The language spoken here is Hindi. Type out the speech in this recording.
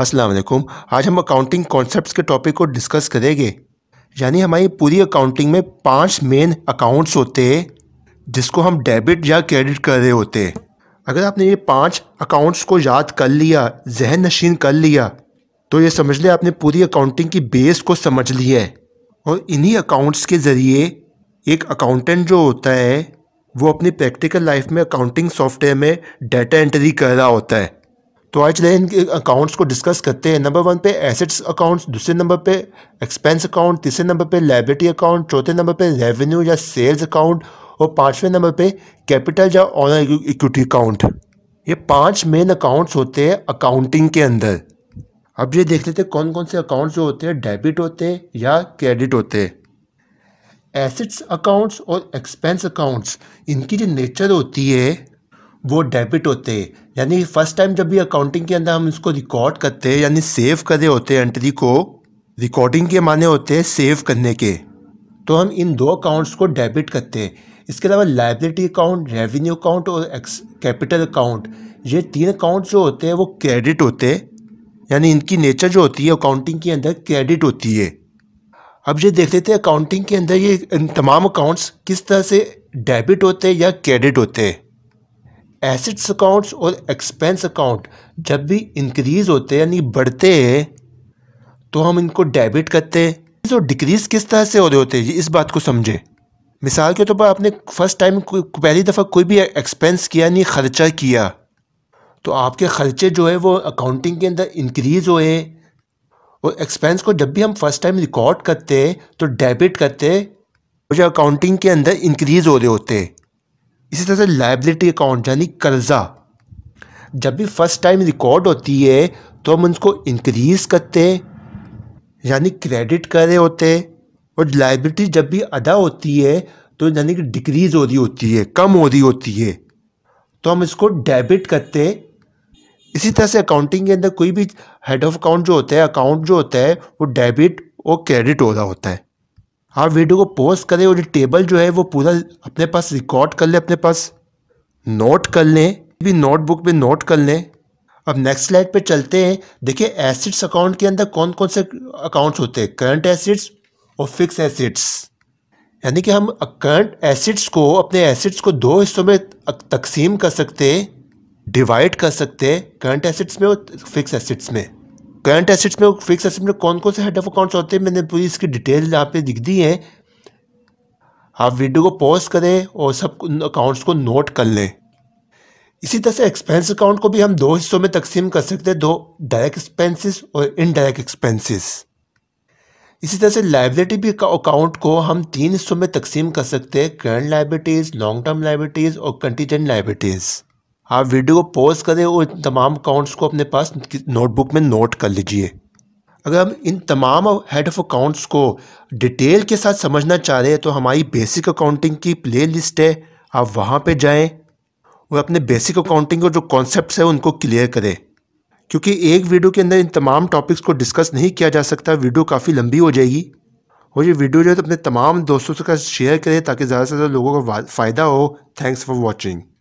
अस्सलाम वालेकुम आज हम अकाउंटिंग कॉन्सेप्ट्स के टॉपिक को डिस्कस करेंगे यानी हमारी पूरी अकाउंटिंग में पांच मेन अकाउंट्स होते हैं जिसको हम डेबिट या क्रेडिट कर रहे होते हैं अगर आपने ये पांच अकाउंट्स को याद कर लिया जहन नशीन कर लिया तो ये समझ लिया आपने पूरी अकाउंटिंग की बेस को समझ लिया है और इन्हीं अकाउंट्स के ज़रिए एक अकाउंटेंट जो होता है वो अपनी प्रैक्टिकल लाइफ में अकाउंटिंग सॉफ्टवेयर में डाटा एंट्री कर रहा होता है तो आज चले इनके अकाउंट्स को डिस्कस करते हैं नंबर वन पे एसेट्स अकाउंट्स दूसरे नंबर पे एक्सपेंस अकाउंट तीसरे नंबर पे लाइब्रेटी अकाउंट चौथे नंबर पे रेवेन्यू या सेल्स अकाउंट और पाँचवें नंबर पे कैपिटल या ऑनर इक्विटी अकाउंट ये पांच मेन अकाउंट्स होते हैं अकाउंटिंग के अंदर अब ये देख लेते हैं कौन कौन से अकाउंट्स जो होते हैं डेबिट होते हैं या क्रेडिट होते हैं एसेट्स अकाउंट्स और एक्सपेंस अकाउंट्स इनकी जो नेचर होती है वो डेबिट होते हैं यानी फर्स्ट टाइम जब भी अकाउंटिंग के अंदर हम इसको रिकॉर्ड करते हैं यानी सेव करे होते हैं एंट्री को रिकॉर्डिंग के माने होते हैं सेव करने के तो हम इन दो अकाउंट्स को डेबिट करते हैं इसके अलावा लाइब्रेटी अकाउंट रेवेन्यू अकाउंट और एक्स कैपिटल अकाउंट ये तीन अकाउंट जो होते हैं वो क्रेडिट होते हैं यानी इनकी नेचर जो होती है अकाउंटिंग के अंदर क्रेडिट होती है अब ये देख लेते हैं अकाउंटिंग के अंदर ये इन तमाम अकाउंट्स किस तरह से डेबिट होते हैं या क्रेडिट होते हैं एसिड्स अकाउंट्स और एक्सपेंस अकाउंट जब भी इंक्रीज़ होते यानी बढ़ते तो हम इनको डेबिट करते हैं जो तो डिक्रीज़ किस तरह से हो रहे होते हैं इस बात को समझे मिसाल के तौर तो पर आपने फ़र्स्ट टाइम पहली दफ़ा कोई भी एक्सपेंस किया यानी ख़र्चा किया तो आपके ख़र्चे जो है वो अकाउंटिंग के अंदर इंक्रीज़ हुए और एक्सपेंस को जब भी हम फर्स्ट टाइम रिकॉर्ड करते तो डेबिट करते तो जो अकाउंटिंग के अंदर इंक्रीज़ हो रहे होते इसी तरह से लाइबिलिटी अकाउंट यानी कर्जा जब भी फर्स्ट टाइम रिकॉर्ड होती है तो हम उनको इंक्रीज़ करते यानी क्रेडिट कर रहे होते और लाइबिलिटी जब भी अदा होती है तो यानी कि डिक्रीज़ हो रही होती है कम हो रही होती है तो हम इसको डेबिट करते इसी तरह से अकाउंटिंग के अंदर कोई भी हेड ऑफ अकाउंट जो होता है अकाउंट जो होता है वो डेबिट और क्रेडिट हो रहा होता है आप हाँ, वीडियो को पोस्ट करें और टेबल जो है वो पूरा अपने पास रिकॉर्ड कर लें अपने पास नोट कर लें भी नोटबुक में नोट कर लें अब नेक्स्ट स्लाइड पे चलते हैं देखिए एसिड्स अकाउंट के अंदर कौन कौन से अकाउंट्स होते हैं करंट एसिड्स और फिक्स एसिड्स यानी कि हम करंट एसिड्स को अपने एसिड्स को दो हिस्सों में तकसीम कर सकते डिवाइड कर सकते करंट एसिड्स में और फिक्स एसिड्स में करंट एसेट्स में फिक्स एसेट में कौन कौन से हेड ऑफ अकाउंट्स होते हैं मैंने पूरी इसकी डिटेल यहाँ पे लिख दी है आप वीडियो को पॉज करें और सब अकाउंट्स को नोट कर लें इसी तरह से एक्सपेंस अकाउंट को भी हम दो हिस्सों में तकसीम कर सकते हैं दो डायरेक्ट एक्सपेंसिस और इनडायरेक्ट एक्सपेंसिस इसी तरह से लाइबिलिटी भी अकाउंट को हम तीन हिस्सों में तकसीम कर सकते हैं current liabilities long term liabilities और कंटीजेंट लाइबिलिटीज़ आप वीडियो को पॉज करें और इन तमाम अकाउंट्स को अपने पास नोटबुक में नोट कर लीजिए अगर हम इन तमाम हेड ऑफ अकाउंट्स को डिटेल के साथ समझना चाह रहे हैं तो हमारी बेसिक अकाउंटिंग की प्ले लिस्ट है आप वहाँ पर जाएँ और अपने बेसिक अकाउंटिंग और जो कॉन्सेप्ट है उनको क्लियर करें क्योंकि एक वीडियो के अंदर इन तमाम टॉपिक्स को डिस्कस नहीं किया जा सकता वीडियो काफ़ी लंबी हो जाएगी और ये वीडियो जो है तो अपने तमाम दोस्तों के साथ शेयर करें ताकि ज़्यादा से ज़्यादा लोगों को फ़ायदा हो थैंक्स फॉर वॉचिंग